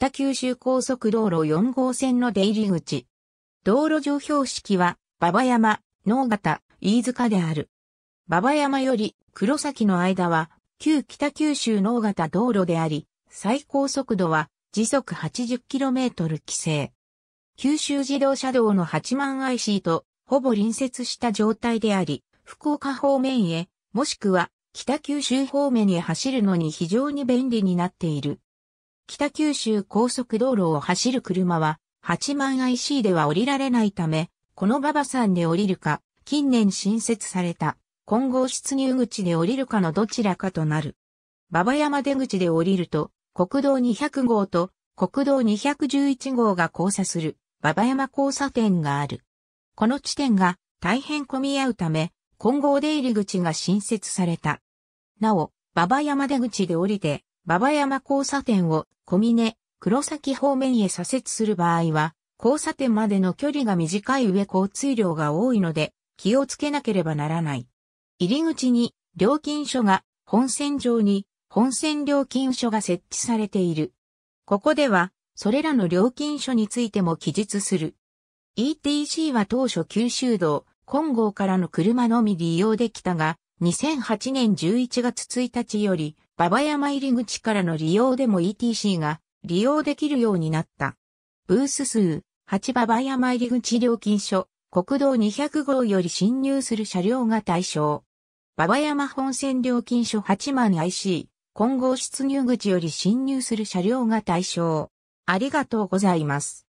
北九州高速道路4号線の出入り口。道路上標識は、馬場山、能形、飯塚である。馬場山より黒崎の間は、旧北九州能形道路であり、最高速度は時速 80km 規制。九州自動車道の8万 IC とほぼ隣接した状態であり、福岡方面へ、もしくは北九州方面へ走るのに非常に便利になっている。北九州高速道路を走る車は、8万 IC では降りられないため、この馬場山で降りるか、近年新設された、混合出入口で降りるかのどちらかとなる。馬場山出口で降りると、国道200号と国道211号が交差する馬場山交差点がある。この地点が大変混み合うため、混合出入り口が新設された。なお、馬場山出口で降りて、馬場山交差点を小峰、黒崎方面へ左折する場合は、交差点までの距離が短い上交通量が多いので、気をつけなければならない。入り口に料金所が本線上に本線料金所が設置されている。ここでは、それらの料金所についても記述する。ETC は当初九州道、金剛からの車のみ利用できたが、2008年11月1日より馬場山入り口からの利用でも ETC が利用できるようになった。ブース数、8馬場山入り口料金所、国道200号より進入する車両が対象。馬場山本線料金所8万 IC、混合出入口より進入する車両が対象。ありがとうございます。